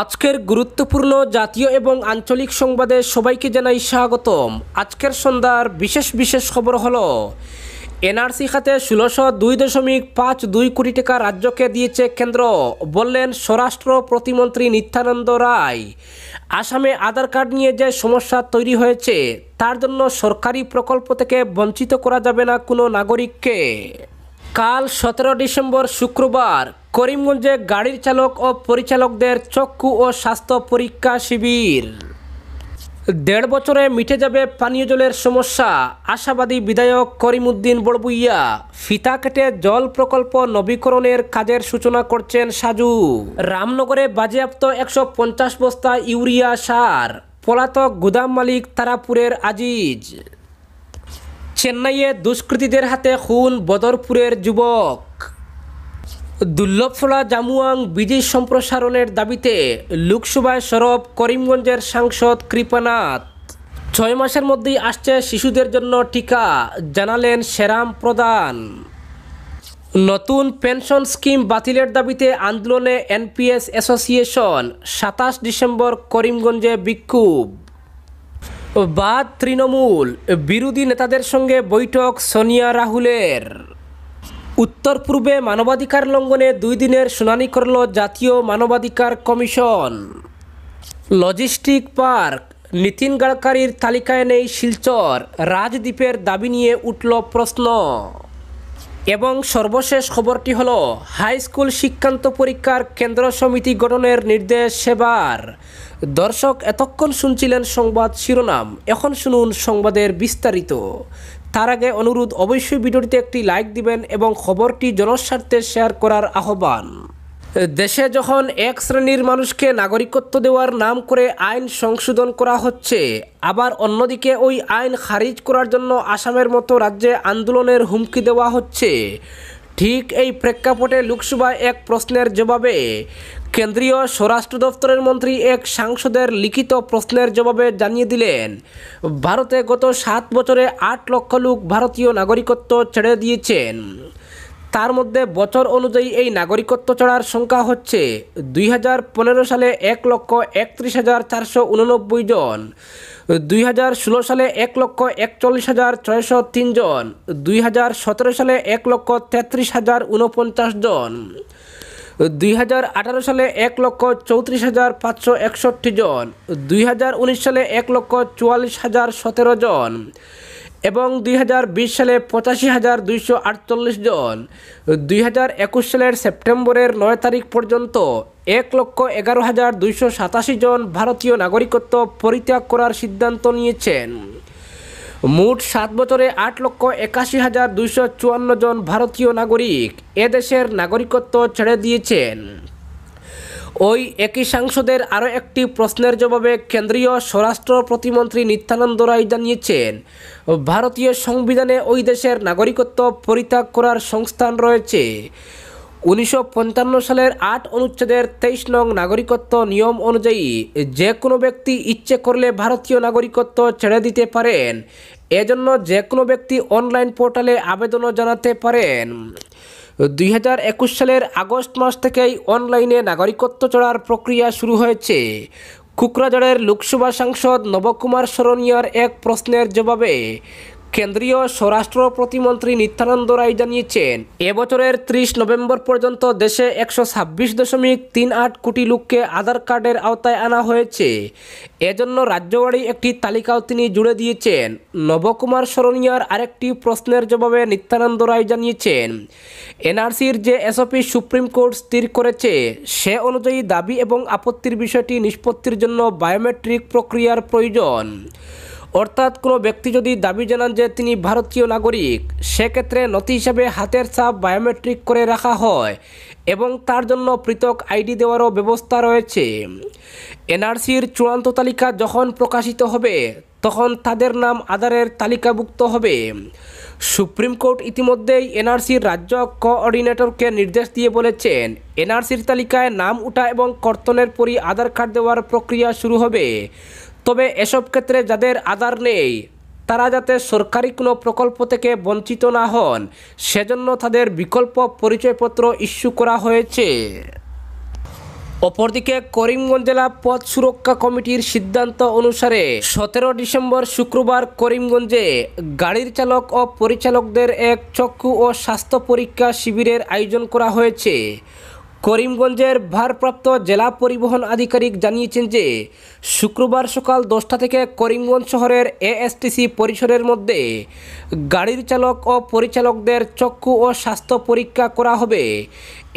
আজকের গুরুত্বপূর্ণ জাতীয় এবং আঞ্চলিক সংবাদে সবাইকে জানাই স্বাগতম আজকের সন্ধ্যার বিশেষ বিশেষ খবর হলো এনআরসি খাতে ষোলোশো দুই দশমিক পাঁচ দুই কোটি টাকা রাজ্যকে দিয়েছে কেন্দ্র বললেন স্বরাষ্ট্র প্রতিমন্ত্রী নিত্যানন্দ রায় আসামে আধার কার্ড নিয়ে যে সমস্যা তৈরি হয়েছে তার জন্য সরকারি প্রকল্প থেকে বঞ্চিত করা যাবে না কোনো নাগরিককে কাল সতেরো ডিসেম্বর শুক্রবার করিমগঞ্জে গাড়ির চালক ও পরিচালকদের চক্ষু ও স্বাস্থ্য পরীক্ষা শিবির দেড় বছরে মিটে যাবে পানীয় জলের সমস্যা আশাবাদী বিধায়ক করিমউদ্দিন বড়বুইয়া ফিতা কেটে জল প্রকল্প নবীকরণের কাজের সূচনা করছেন সাজু রামনগরে বাজেয়াপ্ত একশো বস্তা ইউরিয়া সার পলাতক গুদাম মালিক তারাপুরের আজিজ চেন্নাইয়ে দুষ্কৃতীদের হাতে খুন বদরপুরের যুবক দুর্লভছড়া জামুয়াং বিজি সম্প্রসারণের দাবিতে লোকসভায় সরব করিমগঞ্জের সাংসদ কৃপানাথ ছয় মাসের মধ্যেই আসছে শিশুদের জন্য টিকা জানালেন সেরাম প্রধান নতুন পেনশন স্কিম বাতিলের দাবিতে আন্দোলনে এনপিএস অ্যাসোসিয়েশন সাতাশ ডিসেম্বর করিমগঞ্জে বিক্ষোভ বা তৃণমূল বিরোধী নেতাদের সঙ্গে বৈঠক সোনিয়া রাহুলের উত্তর পূর্বে মানবাধিকার লঙ্ঘনে দুই দিনের শুনানি করল জাতীয় মানবাধিকার কমিশন লজিস্টিক পার্ক নীতিন গাডকারির তালিকায় নেই শিলচর রাজদ্বীপের দাবি নিয়ে উঠল প্রশ্ন এবং সর্বশেষ খবরটি হল হাইস্কুল শিক্ষান্ত পরীক্ষার কেন্দ্র সমিতি গঠনের নির্দেশ সেবার দর্শক এতক্ষণ শুনছিলেন সংবাদ শিরোনাম এখন শুনুন সংবাদের বিস্তারিত তার আগে অনুরোধ অবশ্যই ভিডিওটিতে একটি লাইক দিবেন এবং খবরটি জনস্বার্থে শেয়ার করার আহ্বান দেশে যখন এক শ্রেণীর মানুষকে নাগরিকত্ব দেওয়ার নাম করে আইন সংশোধন করা হচ্ছে আবার অন্যদিকে ওই আইন খারিজ করার জন্য আসামের মতো রাজ্যে আন্দোলনের হুমকি দেওয়া হচ্ছে ঠিক এই প্রেক্ষাপটে লোকসভায় এক প্রশ্নের জবাবে কেন্দ্রীয় স্বরাষ্ট্র দপ্তরের মন্ত্রী এক সাংসদের লিখিত প্রশ্নের জবাবে জানিয়ে দিলেন ভারতে গত সাত বছরে আট লক্ষ লোক ভারতীয় নাগরিকত্ব ছেড়ে দিয়েছেন তার মধ্যে বছর অনুযায়ী এই নাগরিকত্ব ছাড়ার সংখ্যা হচ্ছে দুই সালে এক লক্ষ একত্রিশ হাজার চারশো উননব্বই জন দুই সালে এক লক্ষ একচল্লিশ হাজার ছয়শো তিনজন দুই সালে এক লক্ষ তেত্রিশ হাজার উনপঞ্চাশ জন দুই সালে এক লক্ষ চৌত্রিশ হাজার পাঁচশো একষট্টি জন দুই সালে এক লক্ষ চুয়াল্লিশ হাজার সতেরো জন এবং দুই সালে পঁচাশি হাজার দুইশো আটচল্লিশ জন দুই সালের সেপ্টেম্বরের নয় তারিখ পর্যন্ত এক লক্ষ এগারো হাজার দুইশো সাতাশি জন ভারতীয় নাগরিকত্ব পরিত্যাগ করার সিদ্ধান্ত নিয়েছেন মোট সাত বছরে আট লক্ষ একাশি হাজার দুইশো চুয়ান্ন জন ভারতীয় নাগরিক এদেশের নাগরিকত্ব ছেড়ে দিয়েছেন ওই একই সাংসদের আরও একটি প্রশ্নের জবাবে কেন্দ্রীয় স্বরাষ্ট্র প্রতিমন্ত্রী নিত্যানন্দ রায় জানিয়েছেন ভারতীয় সংবিধানে ওই দেশের নাগরিকত্ব পরিত্যাগ করার সংস্থান রয়েছে উনিশশো সালের আট অনুচ্ছেদের তেইশ নং নাগরিকত্ব নিয়ম অনুযায়ী যে কোনো ব্যক্তি ইচ্ছে করলে ভারতীয় নাগরিকত্ব ছেড়ে দিতে পারেন এজন্য যে কোনো ব্যক্তি অনলাইন পোর্টালে আবেদনও জানাতে পারেন দুই সালের আগস্ট মাস থেকেই অনলাইনে নাগরিকত্ব চড়ার প্রক্রিয়া শুরু হয়েছে কোকরাঝাড়ের লোকসভা সাংসদ নবকুমার শরণিয়ার এক প্রশ্নের জবাবে কেন্দ্রীয় স্বরাষ্ট্র প্রতিমন্ত্রী নিত্যানন্দ রায় জানিয়েছেন এবছরের ত্রিশ নভেম্বর পর্যন্ত দেশে একশো ছাব্বিশ দশমিক তিন আট কোটি লোককে আধার কার্ডের আওতায় আনা হয়েছে এজন্য রাজ্যবাড়ি একটি তালিকাও তিনি জুড়ে দিয়েছেন নবকুমার স্মরণীয়ার আরেকটি প্রশ্নের জবাবে নিত্যানন্দ রায় জানিয়েছেন এনআরসির যে এসওপি সুপ্রিম কোর্ট স্থির করেছে সে অনুযায়ী দাবি এবং আপত্তির বিষয়টি নিষ্পত্তির জন্য বায়োমেট্রিক প্রক্রিয়ার প্রয়োজন অর্থাৎ কোনো ব্যক্তি যদি দাবি জানান যে তিনি ভারতীয় নাগরিক সেক্ষেত্রে নথি হিসাবে হাতের ছাপ বায়োমেট্রিক করে রাখা হয় এবং তার জন্য পৃথক আইডি দেওয়ারও ব্যবস্থা রয়েছে এনআরসির চূড়ান্ত তালিকা যখন প্রকাশিত হবে তখন তাদের নাম আধারের তালিকাভুক্ত হবে সুপ্রিম কোর্ট ইতিমধ্যেই এনআরসির রাজ্য কোঅর্ডিনেটরকে নির্দেশ দিয়ে বলেছেন এনআরসির তালিকায় নাম উঠা এবং কর্তনের পরই আধার কার্ড দেওয়ার প্রক্রিয়া শুরু হবে তবে এসব ক্ষেত্রে যাদের আধার নেই তারা যাতে সরকারি কোনো প্রকল্প থেকে বঞ্চিত না হন সেজন্য তাদের বিকল্প পরিচয়পত্র ইস্যু করা হয়েছে অপরদিকে করিমগঞ্জ জেলা পথ সুরক্ষা কমিটির সিদ্ধান্ত অনুসারে সতেরো ডিসেম্বর শুক্রবার করিমগঞ্জে গাড়ির চালক ও পরিচালকদের এক চক্ষু ও স্বাস্থ্য পরীক্ষা শিবিরের আয়োজন করা হয়েছে করিমগঞ্জের ভারপ্রাপ্ত জেলা পরিবহন আধিকারিক জানিয়েছেন যে শুক্রবার সকাল দশটা থেকে করিমগঞ্জ শহরের এএসটিসি পরিসরের মধ্যে গাড়ির চালক ও পরিচালকদের চক্ষু ও স্বাস্থ্য পরীক্ষা করা হবে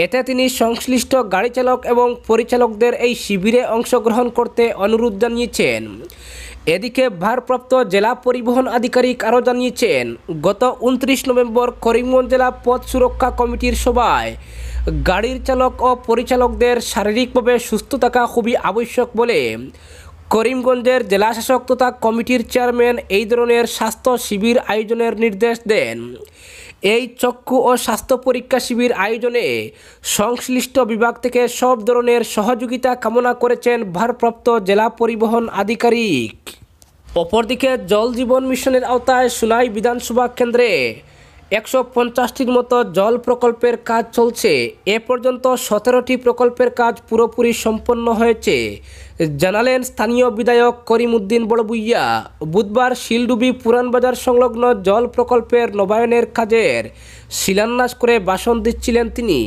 এতে তিনি সংশ্লিষ্ট গাড়ি চালক এবং পরিচালকদের এই শিবিরে অংশগ্রহণ করতে অনুরোধ জানিয়েছেন এদিকে ভারপ্রাপ্ত জেলা পরিবহন আধিকারিক আরও জানিয়েছেন গত উনত্রিশ নভেম্বর করিমগঞ্জ জেলা পথ সুরক্ষা কমিটির সভায় গাড়ির চালক ও পরিচালকদের শারীরিকভাবে সুস্থ থাকা খুবই আবশ্যক বলে করিমগঞ্জের জেলাশাসক তথা কমিটির চেয়ারম্যান এই ধরনের স্বাস্থ্য শিবির আয়োজনের নির্দেশ দেন এই চক্ষু ও স্বাস্থ্য পরীক্ষা শিবির আয়োজনে সংশ্লিষ্ট বিভাগ থেকে সব ধরনের সহযোগিতা কামনা করেছেন ভারপ্রাপ্ত জেলা পরিবহন আধিকারিক অপরদিকে জল জীবন মিশনের আওতায় সুনাই বিধানসভা কেন্দ্রে একশো পঞ্চাশটির মতো জল প্রকল্পের কাজ চলছে এ পর্যন্ত সতেরোটি প্রকল্পের কাজ পুরোপুরি সম্পন্ন হয়েছে জানালেন স্থানীয় বিধায়ক উদ্দিন বড়বুইয়া বুধবার শিলডুবি পুরানবাজার সংলগ্ন জল প্রকল্পের নবায়নের কাজের শিলান্যাস করে বাসন দিচ্ছিলেন তিনি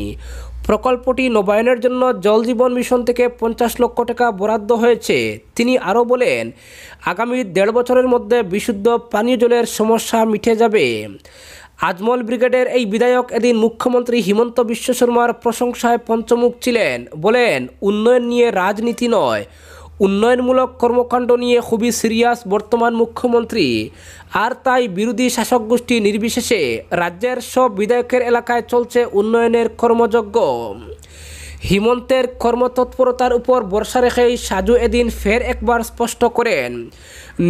প্রকল্পটি নবায়নের জন্য জল জীবন মিশন থেকে পঞ্চাশ লক্ষ টাকা বরাদ্দ হয়েছে তিনি আরও বলেন আগামী দেড় বছরের মধ্যে বিশুদ্ধ পানীয় জলের সমস্যা মিটে যাবে আজমল ব্রিগেডের এই বিধায়ক এদিন মুখ্যমন্ত্রী হিমন্ত বিশ্ব শর্মার প্রশংসায় পঞ্চমুখ ছিলেন বলেন উন্নয়ন নিয়ে রাজনীতি নয় উন্নয়নমূলক কর্মকাণ্ড নিয়ে খুবই সিরিয়াস বর্তমান মুখ্যমন্ত্রী আর তাই বিরোধী শাসক গোষ্ঠী নির্বিশেষে রাজ্যের সব বিধায়কের এলাকায় চলছে উন্নয়নের কর্মযজ্ঞ হিমন্তের কর্মতৎপরতার উপর ভরসা রেখেই সাজু এদিন ফের একবার স্পষ্ট করেন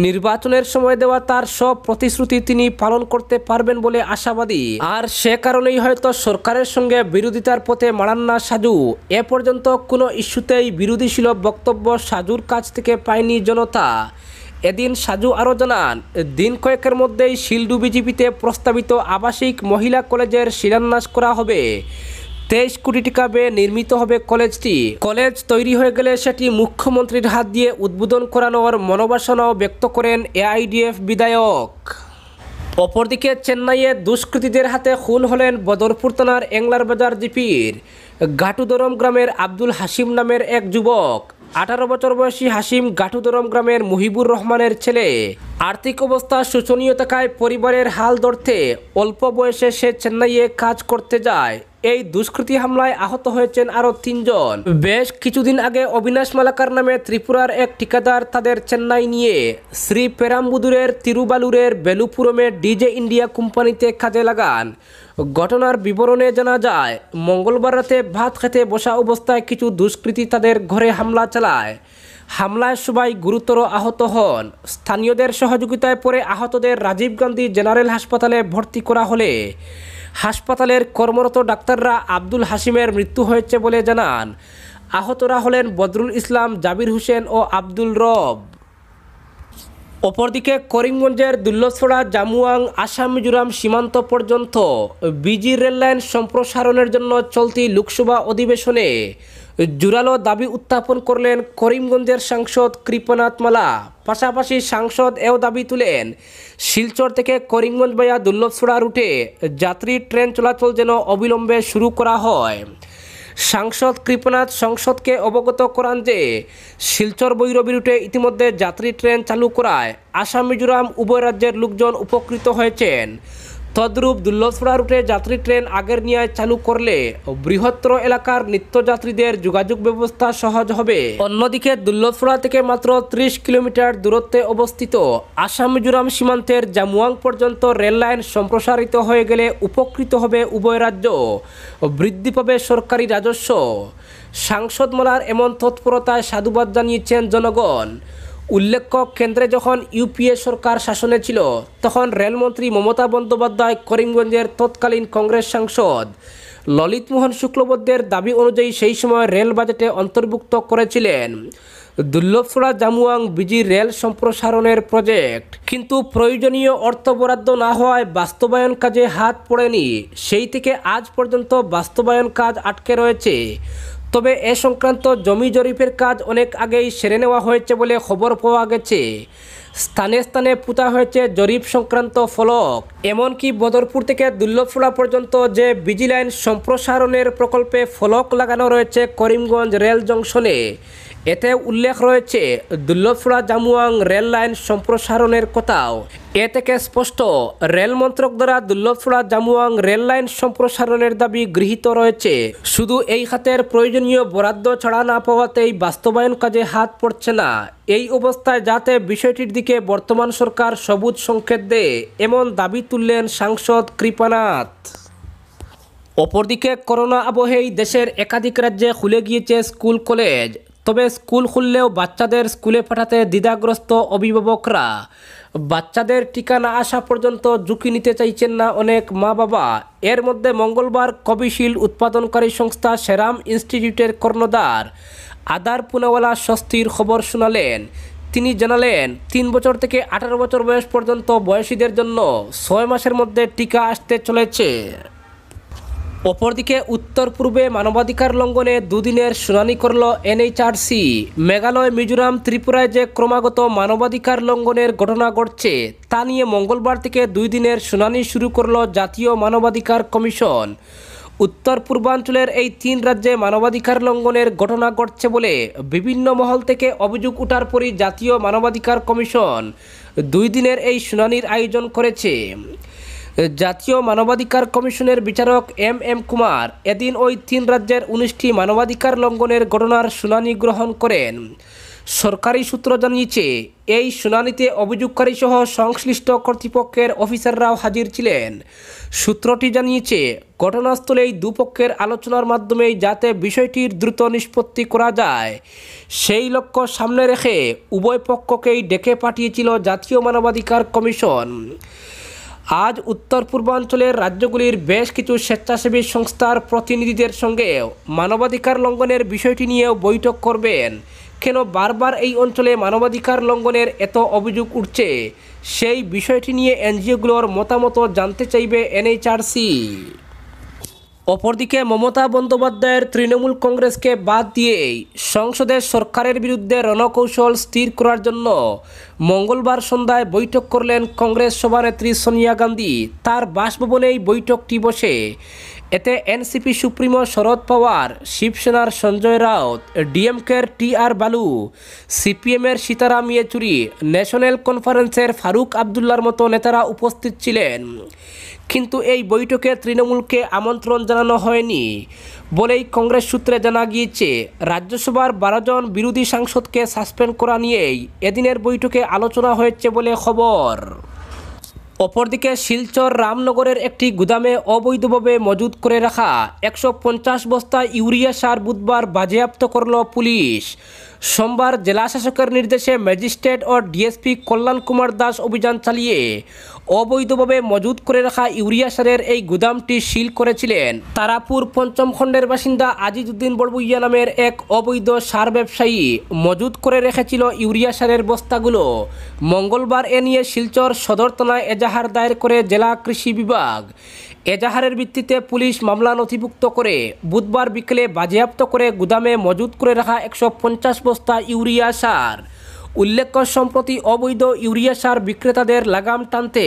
নির্বাচনের সময় দেওয়া তার সব প্রতিশ্রুতি তিনি পালন করতে পারবেন বলে আশাবাদী আর সে কারণেই হয়তো সরকারের সঙ্গে বিরোধিতার পথে মারান না সাজু এ পর্যন্ত কোনো ইস্যুতেই বিরোধী ছিল বক্তব্য সাজুর কাছ থেকে পায়নি জনতা এদিন সাজু আরও জানান দিন কয়েকের মধ্যেই শিলডু বিজেপিতে প্রস্তাবিত আবাসিক মহিলা কলেজের শিলান্যাস করা হবে তেইশ কোটি টাকা ব্যয়ে নির্মিত হবে কলেজটি কলেজ তৈরি হয়ে গেলে সেটি মুখ্যমন্ত্রীর হাত দিয়ে উদ্বোধন করানোর মনোবাসনাও ব্যক্ত করেন এআইডিএফ বিধায়ক অপরদিকে চেন্নাইয়ে দুষ্কৃতীদের হাতে খুন হলেন বদরপুর থানার এংলার বাজার জিপির গাটুদরম গ্রামের আব্দুল হাসিম নামের এক যুবক আঠারো বছর বয়সী হাসিম গাঠুদরম গ্রামের মুহিবুর রহমানের ছেলে আর্থিক অবস্থা শোচনীয় থাকায় পরিবারের হাল ধরতে অল্প বয়সে সে চেন্নাইয়ে কাজ করতে যায় এই দুষ্কৃতি হামলায় আহত হয়েছেন আরও তিনজন বেশ কিছুদিন আগে অবিনাশ মালাকার নামে ত্রিপুরার এক ঠিকাদার তাদের চেন্নাই নিয়ে শ্রী পেরাম্বুদুরের তিরুবালুরের বেলুপুরমে ডিজে ইন্ডিয়া কোম্পানিতে কাজে লাগান ঘটনার বিবরণে জানা যায় মঙ্গলবার রাতে ভাত খেতে বসা অবস্থায় কিছু দুষ্কৃতী তাদের ঘরে হামলা চালায় হামলায় সবাই গুরুতর আহত হন স্থানীয়দের সহযোগিতায় পরে আহতদের রাজীব গান্ধী জেনারেল হাসপাতালে ভর্তি করা হলে হাসপাতালের কর্মরত ডাক্তাররা আব্দুল হাসিমের মৃত্যু হয়েছে বলে জানান আহতরা হলেন বদরুল ইসলাম জাবির হোসেন ও আব্দুল রব অপরদিকে করিমগঞ্জের দুল্লছড়া জামুয়াং আসাম মিজোরাম সীমান্ত পর্যন্ত বিজি রেললাইন সম্প্রসারণের জন্য চলতি লোকসভা অধিবেশনে জোরালো দাবি উত্থাপন করলেন করিমগঞ্জের সাংসদ কৃপনাথ মালা পাশাপাশি সাংসদ এও দাবি তুলেন শিলচর থেকে করিমগঞ্জ বায়া দুর্লভসোড়া রুটে যাত্রী ট্রেন চলাচল যেন অবিলম্বে শুরু করা হয় সাংসদ কৃপনাথ সংসদকে অবগত করান যে শিলচর বৈরবী রুটে ইতিমধ্যে যাত্রী ট্রেন চালু করায় আসাম মিজোরাম উভয় রাজ্যের লোকজন উপকৃত হয়েছেন তদ্রূপ দুল্লভসড়া রুটে যাত্রী ট্রেন আগের নিয়ে চালু করলে বৃহত্তর এলাকার নিত্যযাত্রীদের যোগাযোগ ব্যবস্থা সহজ হবে অন্যদিকে দুল্লভসড়া থেকে মাত্র ত্রিশ কিলোমিটার দূরত্বে অবস্থিত আসাম মিজোরাম সীমান্তের জামুয়াং পর্যন্ত রেল লাইন সম্প্রসারিত হয়ে গেলে উপকৃত হবে উভয় রাজ্য বৃদ্ধি পাবে সরকারি রাজস্ব সাংসদ মলার এমন তৎপরতায় সাধুবাদ জানিয়েছেন জনগণ উল্লেখ্য কেন্দ্রে যখন ইউপিএ সরকার শাসনে ছিল তখন রেলমন্ত্রী মমতা বন্দ্যোপাধ্যায় করিমগঞ্জের তৎকালীন কংগ্রেস সাংসদ ললিতমোহন শুক্লবদ্যের দাবি অনুযায়ী সেই সময় রেল বাজেটে অন্তর্ভুক্ত করেছিলেন দুর্লভসোড়া জামুয়াং বিজি রেল সম্প্রসারণের প্রজেক্ট কিন্তু প্রয়োজনীয় অর্থ বরাদ্দ না হওয়ায় বাস্তবায়ন কাজে হাত পড়েনি সেই থেকে আজ পর্যন্ত বাস্তবায়ন কাজ আটকে রয়েছে তবে এ সংক্রান্ত জমি জরিপের কাজ অনেক আগেই সেরে নেওয়া হয়েছে বলে খবর পাওয়া গেছে স্থানে স্থানে পুঁতা হয়েছে জরিপ সংক্রান্ত ফলক এমনকি বদরপুর থেকে দুর্লভপুরা পর্যন্ত যে বিজিলাইন সম্প্রসারণের প্রকল্পে ফলক লাগানো রয়েছে করিমগঞ্জ রেল জংশনে এতে উল্লেখ রয়েছে দুল্লভপুরা জামুয়াং রেল লাইন সম্প্রসারণের কথাও এ থেকে স্পষ্ট রেল মন্ত্রক দ্বারা দুল্লভপুরা জামুয়াং রেল লাইন সম্প্রসারণের দাবি গৃহীত রয়েছে শুধু এই খাতের প্রয়োজনীয় বরাদ্দ ছাড়া না পাওয়াতেই বাস্তবায়ন কাজে হাত পড়ছে না এই অবস্থায় যাতে বিষয়টির দিকে বর্তমান সরকার সবুজ সংকেত দেয় এমন দাবি তুললেন সাংসদ কৃপানাথ অপরদিকে করোনা আবহেই দেশের একাধিক রাজ্যে খুলে গিয়েছে স্কুল কলেজ তবে স্কুল খুললেও বাচ্চাদের স্কুলে পাঠাতে দ্বিধাগ্রস্ত অভিভাবকরা বাচ্চাদের টিকা না আসা পর্যন্ত ঝুঁকি নিতে চাইছেন না অনেক মা বাবা এর মধ্যে মঙ্গলবার কবিশিল উৎপাদনকারী সংস্থা সেরাম ইনস্টিটিউটের কর্ণধার আদার পুনাওয়ালা স্বস্তির খবর শোনালেন তিনি জানালেন তিন বছর থেকে আঠারো বছর বয়স পর্যন্ত বয়সীদের জন্য ছয় মাসের মধ্যে টিকা আসতে চলেছে অপরদিকে উত্তর পূর্বে মানবাধিকার লঙ্ঘনে দুদিনের শুনানি করল এনএইচআরসি মেঘালয় মিজোরাম ত্রিপুরায় যে ক্রমাগত মানবাধিকার লঙ্ঘনের ঘটনা ঘটছে তা নিয়ে মঙ্গলবার থেকে দুই দিনের শুনানি শুরু করল জাতীয় মানবাধিকার কমিশন উত্তর পূর্বাঞ্চলের এই তিন রাজ্যে মানবাধিকার লঙ্ঘনের ঘটনা ঘটছে বলে বিভিন্ন মহল থেকে অভিযোগ ওঠার পরই জাতীয় মানবাধিকার কমিশন দুই দিনের এই শুনানির আয়োজন করেছে জাতীয় মানবাধিকার কমিশনের বিচারক এম এম কুমার এদিন ওই তিন রাজ্যের উনিশটি মানবাধিকার লঙ্ঘনের ঘটনার শুনানি গ্রহণ করেন সরকারি সূত্র জানিয়েছে এই শুনানিতে অভিযোগকারী সহ সংশ্লিষ্ট কর্তৃপক্ষের অফিসাররাও হাজির ছিলেন সূত্রটি জানিয়েছে ঘটনাস্থলেই দুপক্ষের আলোচনার মাধ্যমেই যাতে বিষয়টির দ্রুত নিষ্পত্তি করা যায় সেই লক্ষ্য সামনে রেখে উভয় পক্ষকেই ডেকে পাঠিয়েছিল জাতীয় মানবাধিকার কমিশন আজ উত্তর পূর্বাঞ্চলের রাজ্যগুলির বেশ কিছু স্বেচ্ছাসেবী সংস্থার প্রতিনিধিদের সঙ্গে মানবাধিকার লঙ্ঘনের বিষয়টি নিয়েও বৈঠক করবেন কেন বারবার এই অঞ্চলে মানবাধিকার লঙ্ঘনের এত অভিযোগ উঠছে সেই বিষয়টি নিয়ে এনজিওগুলোর মতামত জানতে চাইবে এনএইচআরসি অপরদিকে মমতা বন্দ্যোপাধ্যায়ের তৃণমূল কংগ্রেসকে বাদ দিয়ে সংসদে সরকারের বিরুদ্ধে রণকৌশল স্থির করার জন্য মঙ্গলবার সন্ধ্যায় বৈঠক করলেন কংগ্রেস সভানেত্রী সোনিয়া গান্ধী তার বাসভবনেই বৈঠকটি বসে এতে এনসিপি সুপ্রিমো শরদ পাওয়ার শিবসেনার সঞ্জয় রাউত ডিএমকের টি আর বালু সিপিএমের সীতারাম ইয়েচুরি ন্যাশনাল কনফারেন্সের ফারুক আবদুল্লার মতো নেতারা উপস্থিত ছিলেন কিন্তু এই বৈঠকে তৃণমূলকে আমন্ত্রণ জানানো হয়নি বলেই কংগ্রেস সূত্রে জানা গিয়েছে রাজ্যসভার বারো জন বিরোধী সাংসদকে সাসপেন্ড করা নিয়েই এদিনের বৈঠকে আলোচনা হয়েছে বলে খবর অপরদিকে শিলচর রামনগরের একটি গুদামে অবৈধভাবে মজুত করে রাখা একশো বস্তা ইউরিয়া সার বুধবার বাজেয়াপ্ত করল পুলিশ সোমবার জেলা শাসকের নির্দেশে ম্যাজিস্ট্রেট ও ডিএসপি কল্যাণ কুমার দাস অভিযান চালিয়ে অবৈধভাবে মজুদ করে রাখা ইউরিয়া সারের এই গুদামটি সিল করেছিলেন তারাপুর পঞ্চম খণ্ডের বাসিন্দা আজিজুদ্দিন বড়বুইয়া নামের এক অবৈধ সার ব্যবসায়ী মজুদ করে রেখেছিল ইউরিয়া সারের বস্তাগুলো মঙ্গলবার এ নিয়ে শিলচর সদর থানায় এজাহার দায়ের করে জেলা কৃষি বিভাগ এজাহারের ভিত্তিতে পুলিশ মামলা নথিভুক্ত করে বুধবার বিকেলে বাজেয়াপ্ত করে গুদামে মজুত করে রাখা একশো বস্তা ইউরিয়া সার উল্লেখ্য সম্প্রতি অবৈধ ইউরিয়া সার বিক্রেতাদের লাগাম টানতে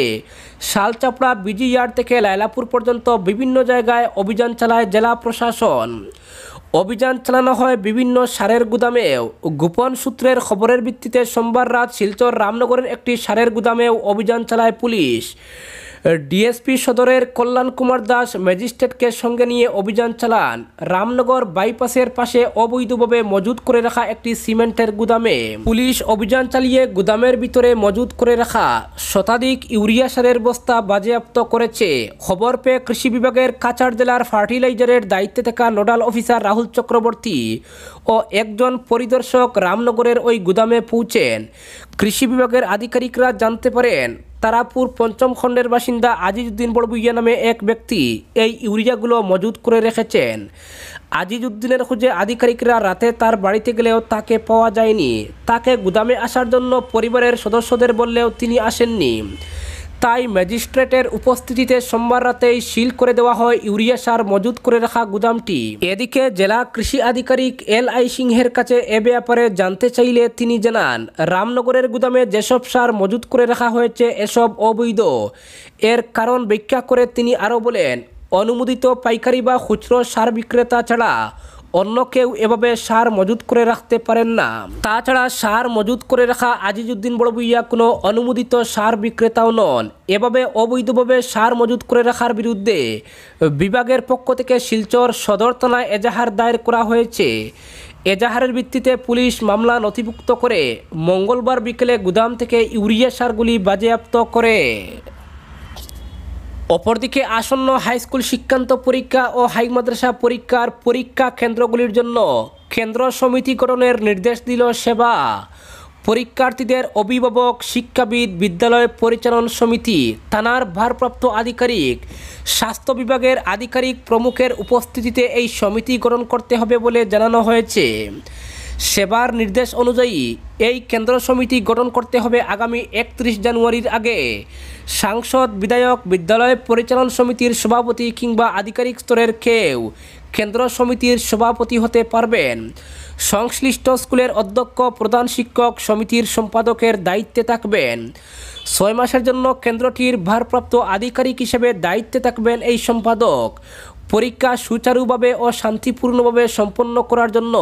শালচাপড়া ইয়ার্ড থেকে লাইলাপুর পর্যন্ত বিভিন্ন জায়গায় অভিযান চালায় জেলা প্রশাসন অভিযান চালানো হয় বিভিন্ন সারের গুদামেও গোপন সূত্রের খবরের ভিত্তিতে সোমবার রাত শিলচর রামনগরের একটি সারের গুদামেও অভিযান চালায় পুলিশ ডিএসপি সদরের কল্যাণ কুমার দাস ম্যাজিস্ট্রেটকে সঙ্গে নিয়ে অভিযান চালান রামনগর বাইপাসের পাশে অবৈধভাবে মজুত করে রাখা একটি সিমেন্টের গুদামে পুলিশ অভিযান চালিয়ে গুদামের ভিতরে মজুত করে রাখা শতাধিক ইউরিয়া সারের বস্তা বাজেয়াপ্ত করেছে খবর পেয়ে কৃষি বিভাগের কাছাড় জেলার ফার্টিলাইজারের দায়িত্বে থাকা নোডাল অফিসার রাহুল চক্রবর্তী ও একজন পরিদর্শক রামনগরের ওই গুদামে পৌঁছেন কৃষি বিভাগের আধিকারিকরা জানতে পারেন তারাপুর পঞ্চম খণ্ডের বাসিন্দা আজিজুদ্দিন বড়বুইয়া নামে এক ব্যক্তি এই ইউরিয়াগুলো মজুত করে রেখেছেন আজিজুদ্দিনের খুঁজে আধিকারিকরা রাতে তার বাড়িতে গেলেও তাকে পাওয়া যায়নি তাকে গুদামে আসার জন্য পরিবারের সদস্যদের বললেও তিনি আসেননি তাই ম্যাজিস্ট্রেটের উপস্থিতিতে সোমবার রাতেই সিল করে দেওয়া হয় ইউরিয়া সার মজুত করে রাখা গুদামটি এদিকে জেলা কৃষি আধিকারিক এল আই সিংহের কাছে এ ব্যাপারে জানতে চাইলে তিনি জানান রামনগরের গুদামে যেসব সার মজুত করে রাখা হয়েছে এসব অবৈধ এর কারণ ব্যাখ্যা করে তিনি আরও বলেন অনুমোদিত পাইকারি বা খুচরো সার বিক্রেতা ছাড়া অন্য কেউ এভাবে সার মজুত করে রাখতে পারেন না তাছাড়া সার মজুত করে রাখা আজিজুদ্দিন বড়বুইয়া কোনো অনুমোদিত সার বিক্রেতাও নন এভাবে অবৈধভাবে সার মজুত করে রাখার বিরুদ্ধে বিভাগের পক্ষ থেকে শিলচর সদর থানায় এজাহার দায়ের করা হয়েছে এজাহারের ভিত্তিতে পুলিশ মামলা নথিভুক্ত করে মঙ্গলবার বিকেলে গুদাম থেকে ইউরিয়া সারগুলি বাজেয়াপ্ত করে অপরদিকে আসন্ন হাইস্কুল শিক্ষান্ত পরীক্ষা ও হাই মাদ্রাসা পরীক্ষার পরীক্ষা কেন্দ্রগুলির জন্য কেন্দ্র সমিতি গঠনের নির্দেশ দিল সেবা পরীক্ষার্থীদের অভিভাবক শিক্ষাবিদ বিদ্যালয় পরিচালন সমিতি থানার ভারপ্রাপ্ত আধিকারিক স্বাস্থ্য বিভাগের আধিকারিক প্রমুখের উপস্থিতিতে এই সমিতি গঠন করতে হবে বলে জানানো হয়েছে সেবার নির্দেশ অনুযায়ী এই কেন্দ্র সমিতি গঠন করতে হবে আগামী একত্রিশ জানুয়ারির আগে সাংসদ বিধায়ক বিদ্যালয় পরিচালন সমিতির সভাপতি কিংবা আধিকারিক স্তরের কেউ কেন্দ্র সমিতির সভাপতি হতে পারবেন সংশ্লিষ্ট স্কুলের অধ্যক্ষ প্রধান শিক্ষক সমিতির সম্পাদকের দায়িত্বে থাকবেন ছয় মাসের জন্য কেন্দ্রটির ভারপ্রাপ্ত আধিকারিক হিসেবে দায়িত্বে থাকবেন এই সম্পাদক পরীক্ষা সুচারুভাবে ও শান্তিপূর্ণভাবে সম্পন্ন করার জন্য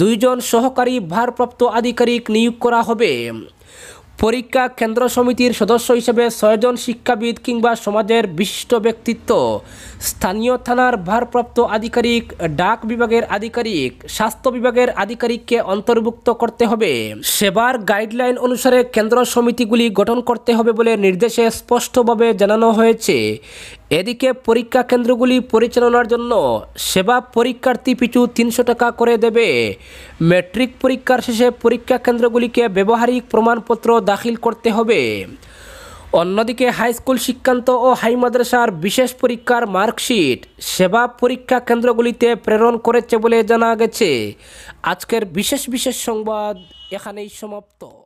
দুইজন সহকারী ভারপ্রাপ্ত আধিকারিক নিয়োগ করা হবে পরীক্ষা কেন্দ্র সমিতির সদস্য হিসেবে ছয়জন শিক্ষাবিদ কিংবা সমাজের বিশিষ্ট ব্যক্তিত্ব স্থানীয় থানার ভারপ্রাপ্ত আধিকারিক ডাক বিভাগের আধিকারিক স্বাস্থ্য বিভাগের আধিকারিককে অন্তর্ভুক্ত করতে হবে সেবার গাইডলাইন অনুসারে কেন্দ্র সমিতিগুলি গঠন করতে হবে বলে নির্দেশে স্পষ্টভাবে জানানো হয়েছে এদিকে পরীক্ষা কেন্দ্রগুলি পরিচালনার জন্য সেবা পরীক্ষার্থী পিছু তিনশো টাকা করে দেবে ম্যাট্রিক পরীক্ষার শেষে পরীক্ষা কেন্দ্রগুলিকে ব্যবহারিক প্রমাণপত্র দাখিল করতে হবে অন্যদিকে হাইস্কুল শিক্ষান্ত ও হাই মাদ্রাসার বিশেষ পরীক্ষার মার্কশিট সেবা পরীক্ষা কেন্দ্রগুলিতে প্রেরণ করেছে বলে জানা গেছে আজকের বিশেষ বিশেষ সংবাদ এখানেই সমাপ্ত